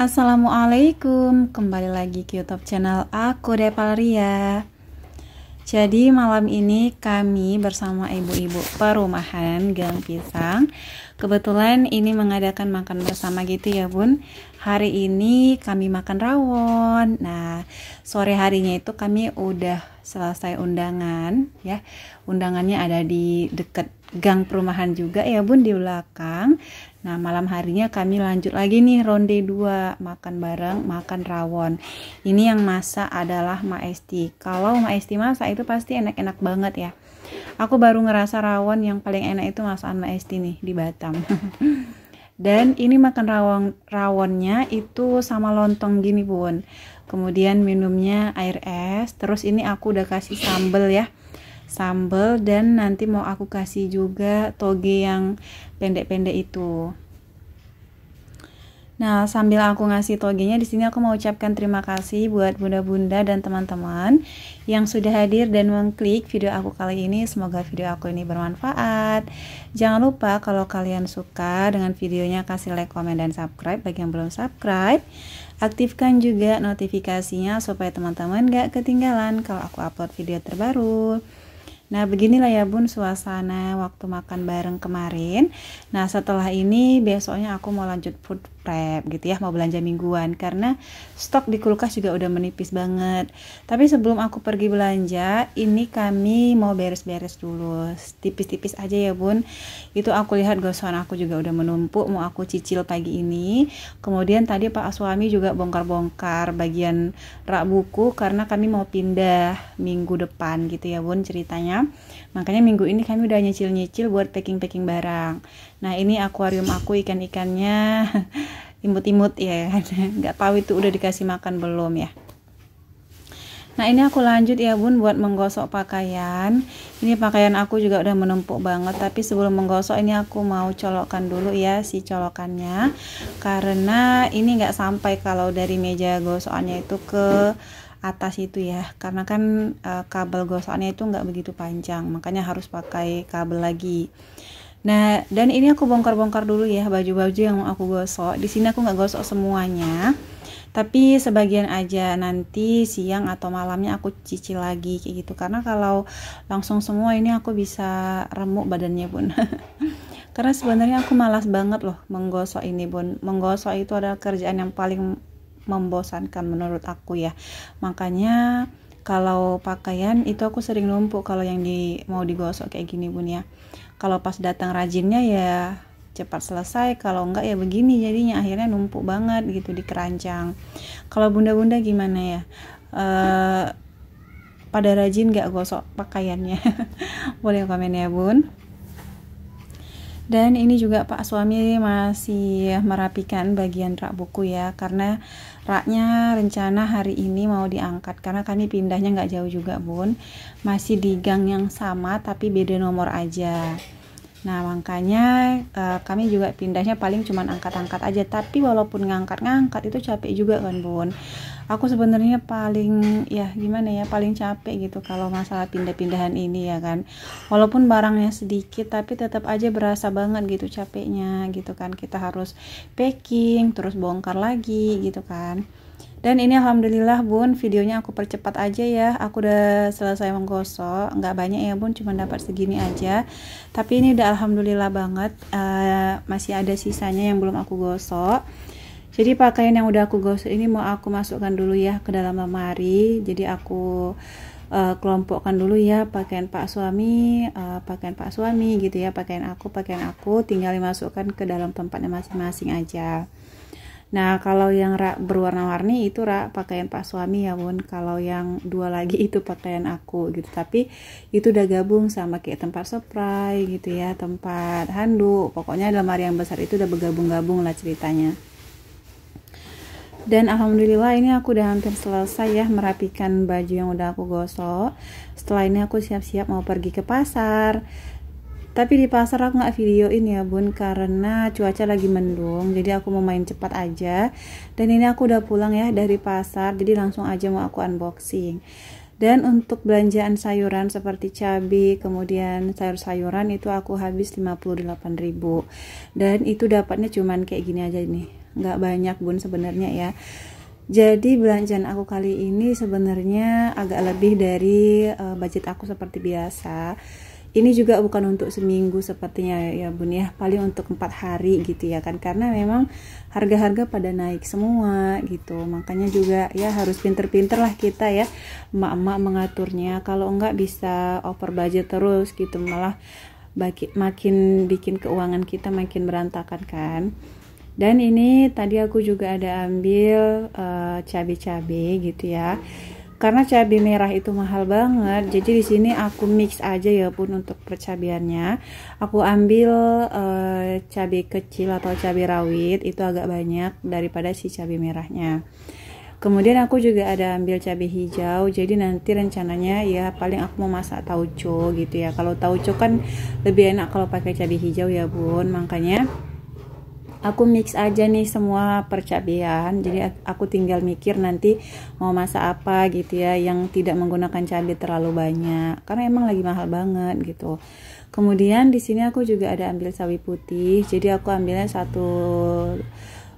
Assalamualaikum, kembali lagi ke YouTube channel aku Depal Ria. Jadi malam ini kami bersama ibu-ibu perumahan Gang Pisang Kebetulan ini mengadakan makan bersama gitu ya bun Hari ini kami makan rawon Nah sore harinya itu kami udah selesai undangan ya Undangannya ada di dekat gang perumahan juga ya bun di belakang nah malam harinya kami lanjut lagi nih ronde 2 makan bareng makan rawon ini yang masak adalah maesti kalau maesti masak itu pasti enak-enak banget ya aku baru ngerasa rawon yang paling enak itu masakan maesti nih di Batam dan ini makan rawon rawonnya itu sama lontong gini bun kemudian minumnya air es terus ini aku udah kasih sambel ya sambal dan nanti mau aku kasih juga toge yang pendek-pendek itu Nah, sambil aku ngasih togenya di sini aku mau ucapkan terima kasih buat bunda-bunda dan teman-teman yang sudah hadir dan mengklik video aku kali ini. Semoga video aku ini bermanfaat. Jangan lupa kalau kalian suka dengan videonya kasih like, komen dan subscribe bagi yang belum subscribe. Aktifkan juga notifikasinya supaya teman-teman gak ketinggalan kalau aku upload video terbaru. Nah, beginilah ya Bun suasana waktu makan bareng kemarin. Nah, setelah ini besoknya aku mau lanjut food prep gitu ya mau belanja mingguan karena stok di kulkas juga udah menipis banget tapi sebelum aku pergi belanja ini kami mau beres-beres dulu tipis-tipis aja ya bun itu aku lihat gosokan aku juga udah menumpuk mau aku cicil pagi ini kemudian tadi pak suami juga bongkar-bongkar bagian rak buku karena kami mau pindah minggu depan gitu ya bun ceritanya makanya minggu ini kami udah nyicil-nyicil buat packing-packing barang nah ini akuarium aku ikan-ikannya imut-imut ya nggak tahu itu udah dikasih makan belum ya nah ini aku lanjut ya bun buat menggosok pakaian ini pakaian aku juga udah menumpuk banget tapi sebelum menggosok ini aku mau colokan dulu ya si colokannya karena ini nggak sampai kalau dari meja gosokannya itu ke atas itu ya karena kan e, kabel gosokannya itu nggak begitu panjang makanya harus pakai kabel lagi Nah, dan ini aku bongkar-bongkar dulu ya baju-baju yang aku gosok. Di sini aku nggak gosok semuanya, tapi sebagian aja nanti siang atau malamnya aku cicil lagi kayak gitu. Karena kalau langsung semua ini aku bisa remuk badannya pun. Karena sebenarnya aku malas banget loh menggosok ini bun. Menggosok itu adalah kerjaan yang paling membosankan menurut aku ya. Makanya kalau pakaian itu aku sering numpuk kalau yang di mau digosok kayak gini bun ya kalau pas datang rajinnya ya cepat selesai kalau enggak ya begini jadinya akhirnya numpuk banget gitu di keranjang kalau bunda-bunda gimana ya e, pada rajin nggak gosok pakaiannya boleh komen ya bun dan ini juga Pak suami masih merapikan bagian rak buku ya, karena raknya rencana hari ini mau diangkat karena kami pindahnya nggak jauh juga bun, masih di gang yang sama tapi beda nomor aja. Nah, makanya uh, kami juga pindahnya paling cuman angkat-angkat aja. Tapi walaupun ngangkat-ngangkat itu capek juga kan, Bun. Aku sebenarnya paling ya gimana ya, paling capek gitu kalau masalah pindah-pindahan ini ya kan. Walaupun barangnya sedikit tapi tetap aja berasa banget gitu capeknya gitu kan. Kita harus packing, terus bongkar lagi gitu kan. Dan ini alhamdulillah bun videonya aku percepat aja ya Aku udah selesai menggosok Nggak banyak ya bun cuma dapat segini aja Tapi ini udah alhamdulillah banget uh, Masih ada sisanya yang belum aku gosok jadi pakaian yang udah aku gosok ini mau aku masukkan dulu ya ke dalam lemari jadi aku uh, kelompokkan dulu ya pakaian pak suami uh, pakaian pak suami gitu ya pakaian aku pakaian aku tinggal dimasukkan ke dalam tempatnya masing-masing aja Nah, kalau yang rak berwarna-warni itu rak pakaian Pak suami ya, Bun. Kalau yang dua lagi itu pakaian aku gitu. Tapi itu udah gabung sama kayak tempat spray gitu ya, tempat handuk. Pokoknya lemari yang besar itu udah bergabung-gabung lah ceritanya. Dan alhamdulillah ini aku udah hampir selesai ya merapikan baju yang udah aku gosok. Setelah ini aku siap-siap mau pergi ke pasar tapi di pasar aku nggak videoin ya bun karena cuaca lagi mendung jadi aku mau main cepat aja dan ini aku udah pulang ya dari pasar jadi langsung aja mau aku unboxing dan untuk belanjaan sayuran seperti cabai kemudian sayur-sayuran itu aku habis 58.000 dan itu dapatnya cuman kayak gini aja nih nggak banyak bun sebenarnya ya jadi belanjaan aku kali ini sebenarnya agak lebih dari uh, budget aku seperti biasa ini juga bukan untuk seminggu sepertinya ya bun ya paling untuk empat hari gitu ya kan karena memang harga-harga pada naik semua gitu makanya juga ya harus pinter-pinter lah kita ya emak-emak mengaturnya kalau enggak bisa over budget terus gitu malah makin, bikin keuangan kita makin berantakan kan dan ini tadi aku juga ada ambil eh, cabai-cabai gitu ya karena cabai merah itu mahal banget jadi di sini aku mix aja ya pun untuk percabiannya aku ambil uh, cabai kecil atau cabai rawit itu agak banyak daripada si cabai merahnya kemudian aku juga ada ambil cabai hijau jadi nanti rencananya ya paling aku mau masak tauco gitu ya kalau tauco kan lebih enak kalau pakai cabai hijau ya bun makanya aku mix aja nih semua percabean jadi aku tinggal mikir nanti mau masak apa gitu ya yang tidak menggunakan cabai terlalu banyak karena emang lagi mahal banget gitu kemudian di sini aku juga ada ambil sawi putih jadi aku ambilnya satu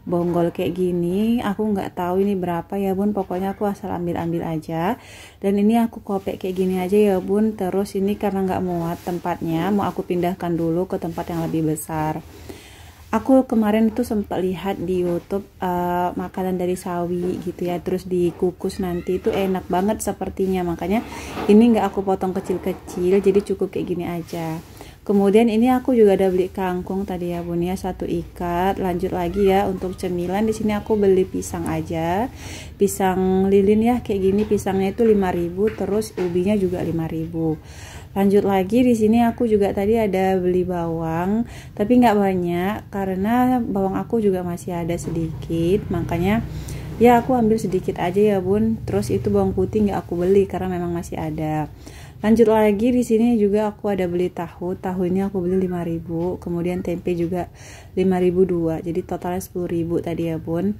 bonggol kayak gini aku nggak tahu ini berapa ya bun pokoknya aku asal ambil-ambil aja dan ini aku kopek kayak gini aja ya bun terus ini karena nggak muat tempatnya mau aku pindahkan dulu ke tempat yang lebih besar aku kemarin itu sempat lihat di YouTube uh, makanan dari sawi gitu ya terus dikukus nanti itu enak banget sepertinya makanya ini nggak aku potong kecil-kecil jadi cukup kayak gini aja kemudian ini aku juga ada beli kangkung tadi ya bun ya satu ikat lanjut lagi ya untuk cemilan di sini aku beli pisang aja pisang lilin ya kayak gini pisangnya itu 5000 terus ubinya juga 5000 lanjut lagi di sini aku juga tadi ada beli bawang tapi nggak banyak karena bawang aku juga masih ada sedikit makanya ya aku ambil sedikit aja ya bun terus itu bawang putih nggak aku beli karena memang masih ada lanjut lagi di sini juga aku ada beli tahu tahu ini aku beli 5000 kemudian tempe juga 5002 jadi totalnya 10000 tadi ya bun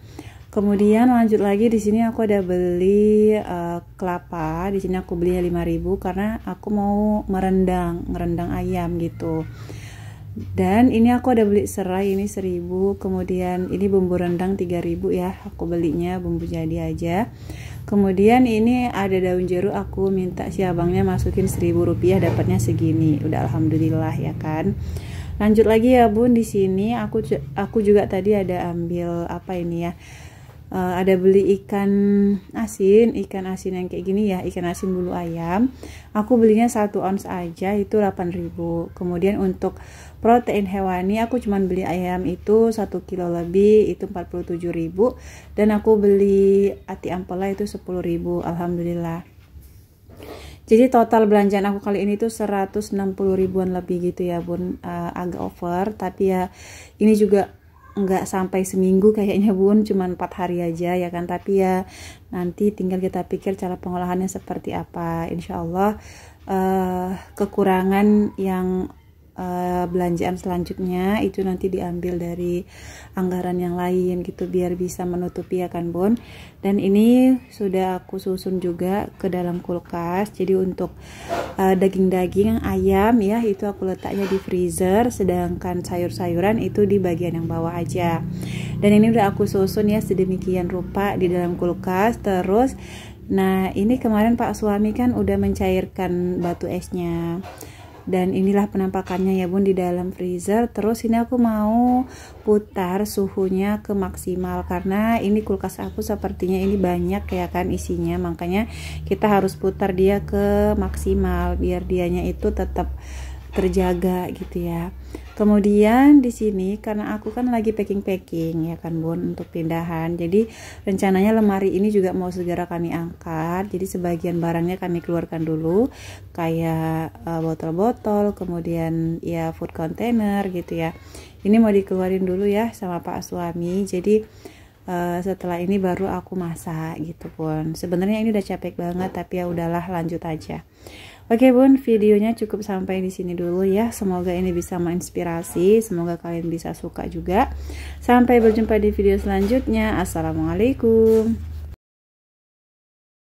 Kemudian lanjut lagi di sini aku ada beli uh, kelapa. Di sini aku beli 5000 karena aku mau merendang, merendang ayam gitu. Dan ini aku ada beli serai ini 1000, kemudian ini bumbu rendang 3000 ya. Aku belinya bumbu jadi aja. Kemudian ini ada daun jeruk aku minta si abangnya masukin 1000 rupiah dapatnya segini. Udah alhamdulillah ya kan lanjut lagi ya bun di sini aku aku juga tadi ada ambil apa ini ya uh, ada beli ikan asin ikan asin yang kayak gini ya ikan asin bulu ayam aku belinya satu ons aja itu 8000 kemudian untuk protein hewani aku cuman beli ayam itu satu kilo lebih itu 47000 dan aku beli ati ampela itu 10000 alhamdulillah jadi total belanjaan aku kali ini tuh 160 ribuan lebih gitu ya bun uh, agak over tapi ya ini juga nggak sampai seminggu kayaknya bun cuma empat hari aja ya kan tapi ya nanti tinggal kita pikir cara pengolahannya seperti apa insyaallah uh, eh, kekurangan yang Eh, belanjaan selanjutnya itu nanti diambil dari anggaran yang lain gitu biar bisa menutupi ya kan Bun dan ini sudah aku susun juga ke dalam kulkas jadi untuk eh, daging-daging uh, ayam ya itu aku letaknya di freezer sedangkan sayur-sayuran itu di bagian yang bawah aja dan ini udah aku susun ya sedemikian rupa di dalam kulkas terus Nah, ini kemarin Pak suami kan udah mencairkan batu esnya dan inilah penampakannya ya bun di dalam freezer terus ini aku mau putar suhunya ke maksimal karena ini kulkas aku sepertinya ini banyak ya kan isinya makanya kita harus putar dia ke maksimal biar dianya itu tetap terjaga gitu ya. Kemudian di sini karena aku kan lagi packing-packing ya kan Bun untuk pindahan. Jadi rencananya lemari ini juga mau segera kami angkat. Jadi sebagian barangnya kami keluarkan dulu kayak eh, botol-botol, uh, kemudian ya food container gitu ya. Ini mau dikeluarin dulu ya sama Pak suami. Jadi uh, setelah ini baru aku masak gitu pun. Sebenarnya ini udah capek banget tapi ya udahlah lanjut aja. Oke bun, videonya cukup sampai di sini dulu ya. Semoga ini bisa menginspirasi, semoga kalian bisa suka juga. Sampai berjumpa di video selanjutnya. Assalamualaikum.